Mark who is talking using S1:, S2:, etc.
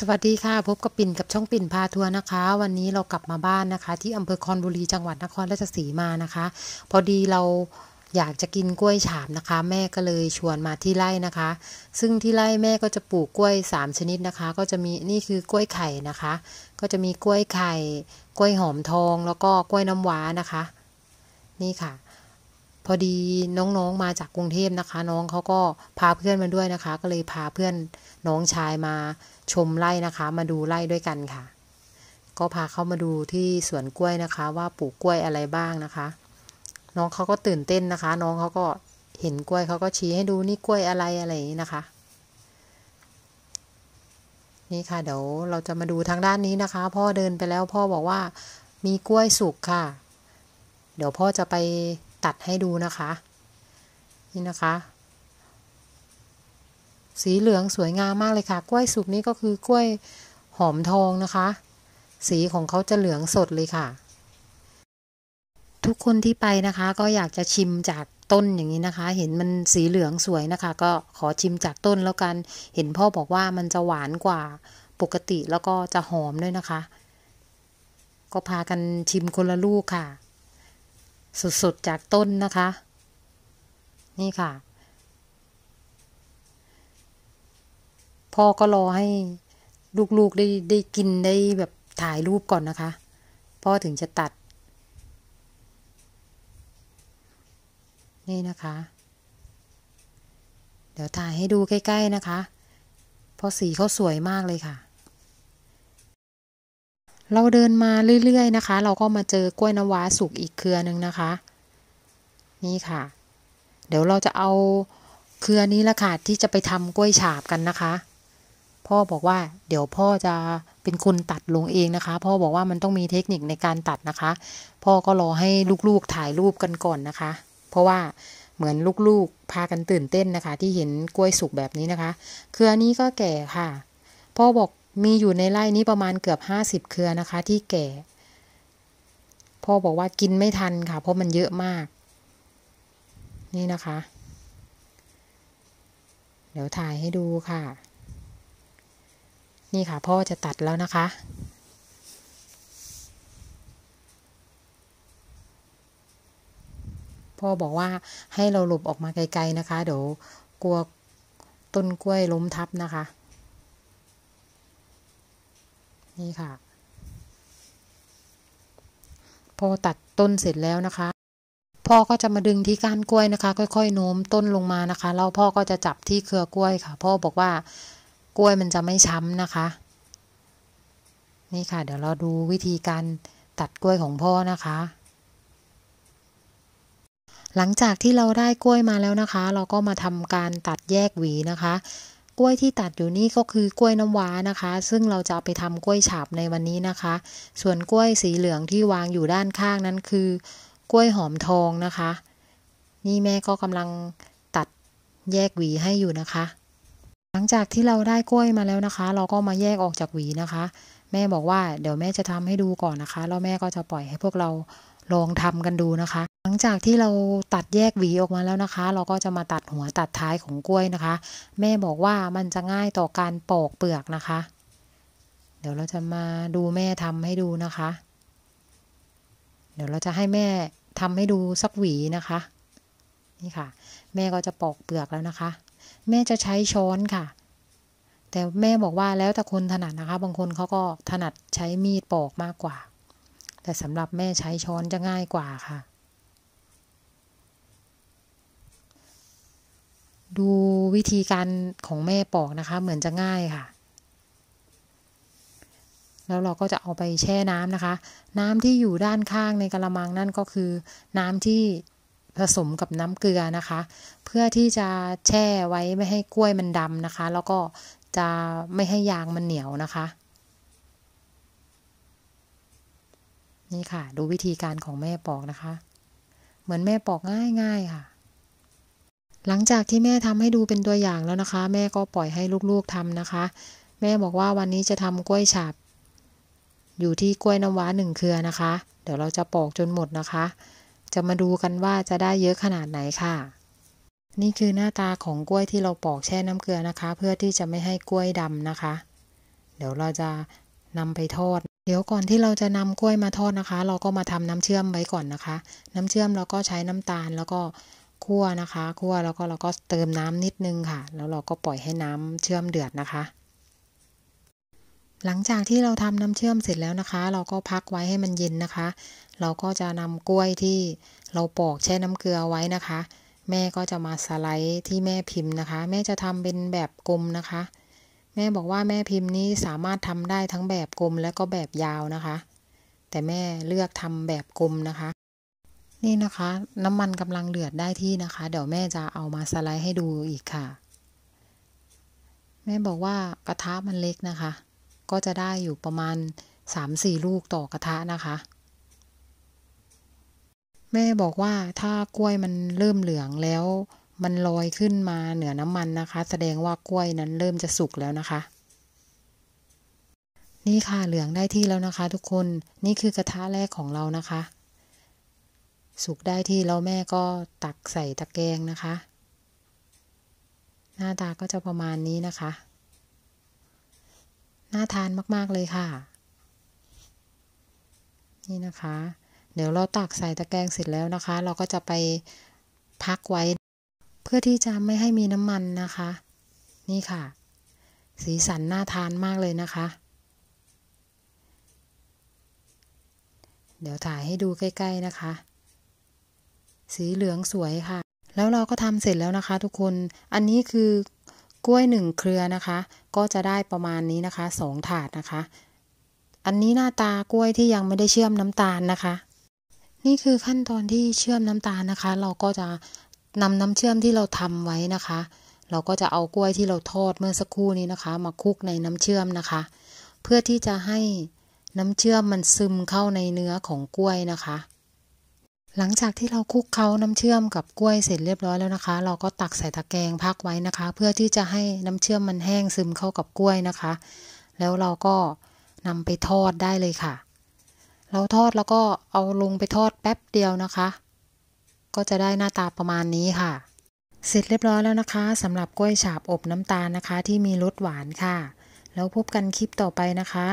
S1: สวัสดีค่ะพบกับปิ่นกับช่องปิ่นพาทัวร์นะคะ วันนี้เรากลับมาบ้านนะคะ ที่อำเภอคอนบุรีจังหวัดนครราชสีมานะคะ พอดีเราอยากจะกินกล้วยฉาบนะคะ แม่ก็เลยชวนมาที่ไร่นะคะ ซึ่งที่ไร่แม่ก็จะปลูกกล้วย3ชนิดนะคะก็จะมีนี่คือกล้วยไข่นะคะ ก็จะมีกล้วยไข่ กล้วยหอมทองแล้วก็กล้วยน้ำว้านะคะ นี่ค่ะ พอดีน้องๆมาจากกรุงเทพนะคะ น้องเขาก็พาเพื่อนมาด้วยนะคะ ก็เลยพาเพื่อนน้องชายมาชมไร่นะคะ มาดูไร่ด้วยกันค่ะ ก็พาเข้ามาดูที่สวนกล้วยนะคะ ว่าปลูกกล้วยอะไรบ้างนะคะ น้องเขาก็ตื่นเต้นนะคะ น้องเขาก็เห็นกล้วยเขาก็ชี้ให้ดูนี่กล้วยอะไรอะไรนี้นะคะ นี่ค่ะเดี๋ยวเราจะมาดูทางด้านนี้นะคะ พ่อเดินไปแล้วพ่อบอกว่า มีกล้วยสุกค่ะ เดี๋ยวพ่อจะไปตัดให้ดูนะคะ นี่นะคะสีเหลืองสวยงามมากเลยค่ะ กล้วยสุกนี้ก็คือกล้วยหอมทองนะคะ สีของเขาจะเหลืองสดเลยค่ะ ทุกคนที่ไปนะคะก็อยากจะชิมจากต้นอย่างนี้นะคะ เห็นมันสีเหลืองสวยนะคะก็ขอชิมจากต้นแล้วกัน เห็นพ่อบอกว่ามันจะหวานกว่าปกติแล้วก็จะหอมด้วยนะคะ ก็พากันชิมคนละลูกค่ะสดๆจากต้นนะคะ นี่ค่ะพ่อก็รอให้ลูกๆได้ได้กินได้แบบถ่ายรูปก่อนนะคะพ่อถึงจะตัด นี่นะคะ เดี๋ยวถ่ายให้ดูใกล้ ๆนะคะเพราะสีเขาสวยมากเลยค่ะ เราเดินมาเรื่อยๆนะคะ เราก็มาเจอกล้วยน้ำว้าสุกอีกเครือหนึ่งนะคะ นี่ค่ะ เดี๋ยวเราจะเอาเครือนี้ละค่ะที่จะไปทำกล้วยฉาบกันนะคะพ่อบอกว่า เดี๋ยวพ่อจะเป็นคนตัดลงเองนะคะพ่อบอกว่ามันต้องมีเทคนิคในการตัดนะคะ พ่อก็รอให้ลูกๆถ่ายรูปกันก่อนนะคะ เพราะว่าเหมือนลูกๆพากันตื่นเต้นนะคะ ที่เห็นกล้วยสุกแบบนี้นะคะ เครือนี้ก็แก่ค่ะ พ่อบอกมีอยู่ในไร่นี้ประมาณเกือบห้าสิบเครือนะคะ ที่แก่ พ่อบอกว่ากินไม่ทันค่ะ เพราะมันเยอะมาก นี่นะคะ เดี๋ยวถ่ายให้ดูค่ะนี่ค่ะ พ่อจะตัดแล้วนะคะ พ่อบอกว่าให้เราหลบออกมาไกลๆนะคะ เดี๋ยวกลัวต้นกล้วยล้มทับนะคะ นี่ค่ะ พอตัดต้นเสร็จแล้วนะคะ พ่อก็จะมาดึงที่ก้านกล้วยนะคะ ค่อยๆ โน้มต้นลงมานะคะ แล้วพ่อก็จะจับที่เครือกล้วยค่ะ พ่อบอกว่ากล้วยมันจะไม่ช้ำนะคะ นี่ค่ะเดี๋ยวเราดูวิธีการตัดกล้วยของพ่อนะคะ หลังจากที่เราได้กล้วยมาแล้วนะคะ เราก็มาทำการตัดแยกหวีนะคะ กล้วยที่ตัดอยู่นี่ ก็คือกล้วยน้ำว้านะคะ ซึ่งเราจะเอาไปทำกล้วยฉาบในวันนี้นะคะ ส่วนกล้วยสีเหลืองที่วางอยู่ด้านข้างนั้นคือ กล้วยหอมทองนะคะ นี่แม่ก็กำลังตัดแยกหวีให้อยู่นะคะหลังจากที่เราได้กล้วยมาแล้วนะคะ เราก็มาแยกออกจากหวีนะคะ แม่บอกว่าเดี๋ยวแม่จะทำให้ดูก่อนนะคะแล้วแม่ก็จะปล่อยให้พวกเราลองทำกันดูนะคะ หลังจากที่เราตัดแยกหวีออกมาแล้วนะคะ เราก็จะมาตัดหัวตัดท้ายของกล้วยนะคะ แม่บอกว่ามันจะง่ายต่อการปอกเปลือกนะคะ เดี๋ยวเราจะมาดูแม่ทำให้ดูนะคะ เดี๋ยวเราจะให้แม่ทำให้ดูสักหวีนะคะนี่ค่ะ แม่ก็จะปอกเปลือกแล้วนะคะแม่จะใช้ช้อนค่ะ แต่แม่บอกว่าแล้วแต่คนถนัดนะคะ บางคนเขาก็ถนัดใช้มีดปอกมากกว่า แต่สำหรับแม่ใช้ช้อนจะง่ายกว่าค่ะ ดูวิธีการของแม่ปอกนะคะ เหมือนจะง่ายค่ะ แล้วเราก็จะเอาไปแช่น้ำนะคะ น้ำที่อยู่ด้านข้างในกระมังนั่นก็คือน้ำที่ผสมกับน้ำเกลือนะคะ เพื่อที่จะแช่ไว้ไม่ให้กล้วยมันดำนะคะ แล้วก็จะไม่ให้ยางมันเหนียวนะคะ นี่ค่ะดูวิธีการของแม่ปอกนะคะ เหมือนแม่ปอกง่ายๆค่ะ หลังจากที่แม่ทำให้ดูเป็นตัวอย่างแล้วนะคะ แม่ก็ปล่อยให้ลูก ๆทำนะคะ แม่บอกว่าวันนี้จะทำกล้วยฉาบอยู่ที่กล้วยน้ำว้าหนึ่งเครือนะคะ เดี๋ยวเราจะปอกจนหมดนะคะจะมาดูกันว่าจะได้เยอะขนาดไหนค่ะ นี่คือหน้าตาของกล้วยที่เราปอกแช่น้ำเกลือนะคะ เพื่อที่จะไม่ให้กล้วยดำนะคะ เดี๋ยวเราจะนำไปทอด เดี๋ยวก่อนที่เราจะนำกล้วยมาทอดนะคะ เราก็มาทำน้ำเชื่อมไว้ก่อนนะคะ น้ำเชื่อมเราก็ใช้น้ำตาลแล้วก็คั่วนะคะ คั่วแล้วก็เราก็เติมน้ำนิดนึงค่ะ แล้วเราก็ปล่อยให้น้ำเชื่อมเดือดนะคะหลังจากที่เราทำน้ำเชื่อมเสร็จแล้วนะคะ เราก็พักไว้ให้มันเย็นนะคะ เราก็จะนำกล้วยที่เราปอกแช่น้ำเกลือไว้นะคะ แม่ก็จะมาสไลด์ที่แม่พิมพ์นะคะ แม่จะทำเป็นแบบกลมนะคะ แม่บอกว่าแม่พิมพ์นี้สามารถทำได้ทั้งแบบกลม และก็แบบยาวนะคะ แต่แม่เลือกทำแบบกลมนะคะ นี่นะคะน้ำมันกำลังเดือดได้ที่นะคะ เดี๋ยวแม่จะเอามาสไลด์ให้ดูอีกค่ะ แม่บอกว่ากระทะมันเล็กนะคะก็จะได้อยู่ประมาณ 3-4 ลูกต่อกระทะนะคะ แม่บอกว่าถ้ากล้วยมันเริ่มเหลืองแล้วมันลอยขึ้นมาเหนือน้ำมันนะคะ แสดงว่ากล้วยนั้นเริ่มจะสุกแล้วนะคะ นี่ค่ะ เหลืองได้ที่แล้วนะคะ ทุกคนนี่คือกระทะแรกของเรานะคะ สุกได้ที่แล้วแม่ก็ตักใส่ตะแกรงนะคะ หน้าตาก็จะประมาณนี้นะคะน่าทานมากๆเลยค่ะ นี่นะคะเดี๋ยวเราตักใส่ตะแกรงเสร็จแล้วนะคะ เราก็จะไป พักไว้ เพื่อที่จะไม่ให้มีน้ำมันนะคะ นี่ค่ะ สีสันน่าทานมากเลยนะคะ เดี๋ยวถ่ายให้ดูใกล้ ๆนะคะ สีเหลืองสวยค่ะ แล้วเราก็ทำเสร็จแล้วนะคะ ทุกคนอันนี้คือกล้วย1เครือนะคะ ก็จะได้ประมาณนี้นะคะ2ถาดนะคะ อันนี้หน้าตากล้วยที่ยังไม่ได้เชื่อมน้ำตาลนะคะ นี่คือขั้นตอนที่เชื่อมน้ำตาลนะคะ เราก็จะนำน้ำเชื่อมที่เราทำไว้นะคะ เราก็จะเอากล้วยที่เราทอดเมื่อสักครู่นี้นะคะมาคลุกในน้ำเชื่อมนะคะ เพื่อที่จะให้น้ำเชื่อมมันซึมเข้าในเนื้อของกล้วยนะคะหลังจากที่เราคุกเขาน้ำเชื่อมกับกล้วยเสร็จเรียบร้อยแล้วนะคะเราก็ตักใส่ตะแกรงพักไว้นะคะ เพื่อที่จะให้น้ำเชื่อมมันแห้งซึมเข้ากับกล้วยนะคะ แล้วเราก็นำไปทอดได้เลยค่ะ เราทอดแล้วก็เอาลงไปทอดแป๊บเดียวนะคะ ก็จะได้หน้าตาประมาณนี้ค่ะ เสร็จเรียบร้อยแล้วนะคะ สำหรับกล้วยฉาบอบน้ำตาลนะคะ ที่มีรสหวานค่ะ แล้วพบกันคลิปต่อไปนะคะ